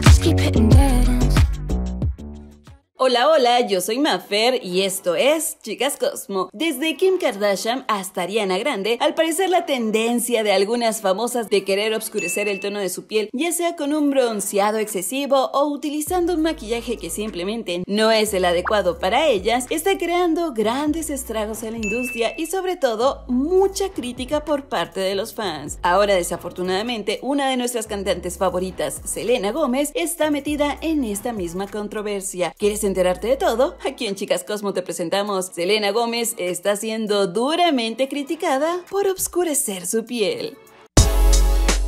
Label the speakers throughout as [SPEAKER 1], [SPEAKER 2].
[SPEAKER 1] just keep hitting down. Hola, hola, yo soy Mafer y esto es Chicas Cosmo. Desde Kim Kardashian hasta Ariana Grande, al parecer la tendencia de algunas famosas de querer obscurecer el tono de su piel, ya sea con un bronceado excesivo o utilizando un maquillaje que simplemente no es el adecuado para ellas, está creando grandes estragos en la industria y sobre todo mucha crítica por parte de los fans. Ahora desafortunadamente, una de nuestras cantantes favoritas, Selena Gómez, está metida en esta misma controversia. ¿Quieres de todo, aquí en Chicas Cosmo te presentamos. Selena Gómez está siendo duramente criticada por obscurecer su piel.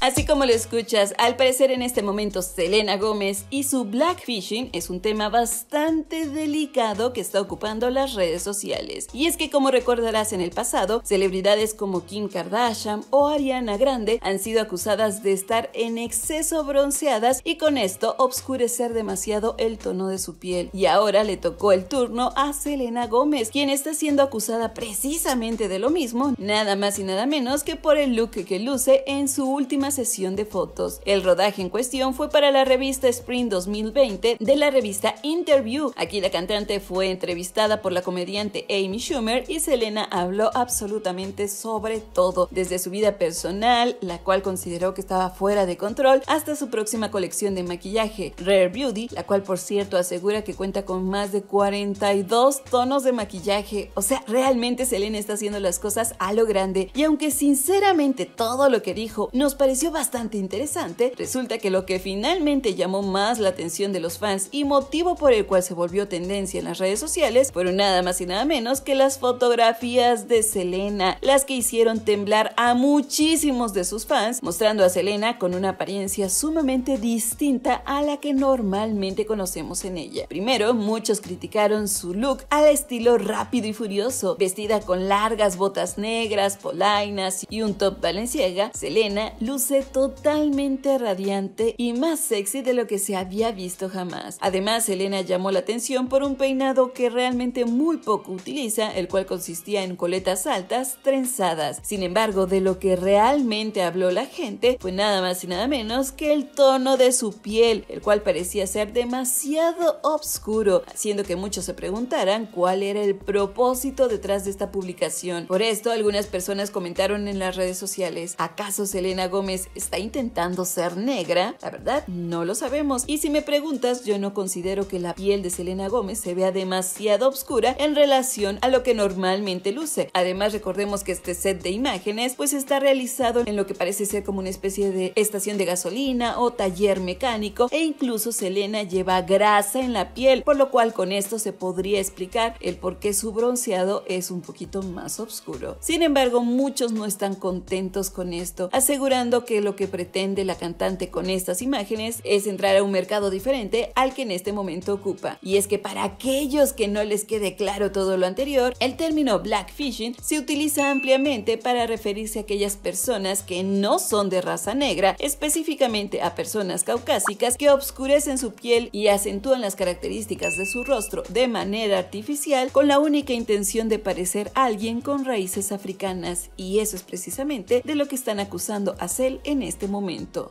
[SPEAKER 1] Así como lo escuchas, al parecer en este momento Selena Gómez y su blackfishing es un tema bastante delicado que está ocupando las redes sociales. Y es que como recordarás en el pasado, celebridades como Kim Kardashian o Ariana Grande han sido acusadas de estar en exceso bronceadas y con esto obscurecer demasiado el tono de su piel. Y ahora le tocó el turno a Selena Gómez, quien está siendo acusada precisamente de lo mismo, nada más y nada menos que por el look que luce en su última sesión de fotos. El rodaje en cuestión fue para la revista Spring 2020 de la revista Interview. Aquí la cantante fue entrevistada por la comediante Amy Schumer y Selena habló absolutamente sobre todo, desde su vida personal, la cual consideró que estaba fuera de control, hasta su próxima colección de maquillaje, Rare Beauty, la cual por cierto asegura que cuenta con más de 42 tonos de maquillaje. O sea, realmente Selena está haciendo las cosas a lo grande y aunque sinceramente todo lo que dijo nos pareció bastante interesante, resulta que lo que finalmente llamó más la atención de los fans y motivo por el cual se volvió tendencia en las redes sociales fueron nada más y nada menos que las fotografías de Selena, las que hicieron temblar a muchísimos de sus fans, mostrando a Selena con una apariencia sumamente distinta a la que normalmente conocemos en ella. Primero, muchos criticaron su look al estilo rápido y furioso, vestida con largas botas negras, polainas y un top valenciaga, Selena luce totalmente radiante y más sexy de lo que se había visto jamás. Además, Elena llamó la atención por un peinado que realmente muy poco utiliza, el cual consistía en coletas altas trenzadas. Sin embargo, de lo que realmente habló la gente fue nada más y nada menos que el tono de su piel, el cual parecía ser demasiado oscuro, haciendo que muchos se preguntaran cuál era el propósito detrás de esta publicación. Por esto, algunas personas comentaron en las redes sociales, ¿acaso Selena Gómez está intentando ser negra, la verdad no lo sabemos. Y si me preguntas, yo no considero que la piel de Selena Gómez se vea demasiado oscura en relación a lo que normalmente luce. Además, recordemos que este set de imágenes pues está realizado en lo que parece ser como una especie de estación de gasolina o taller mecánico e incluso Selena lleva grasa en la piel, por lo cual con esto se podría explicar el por qué su bronceado es un poquito más oscuro. Sin embargo, muchos no están contentos con esto, asegurando que lo que pretende la cantante con estas imágenes es entrar a un mercado diferente al que en este momento ocupa. Y es que para aquellos que no les quede claro todo lo anterior, el término black fishing se utiliza ampliamente para referirse a aquellas personas que no son de raza negra, específicamente a personas caucásicas que obscurecen su piel y acentúan las características de su rostro de manera artificial con la única intención de parecer alguien con raíces africanas. Y eso es precisamente de lo que están acusando a ser en este momento.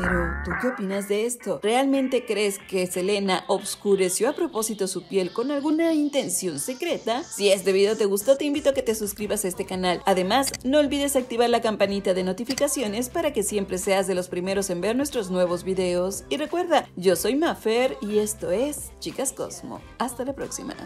[SPEAKER 1] Pero, ¿tú qué opinas de esto? ¿Realmente crees que Selena obscureció a propósito su piel con alguna intención secreta? Si este video te gustó, te invito a que te suscribas a este canal. Además, no olvides activar la campanita de notificaciones para que siempre seas de los primeros en ver nuestros nuevos videos. Y recuerda, yo soy Mafer y esto es Chicas Cosmo. Hasta la próxima.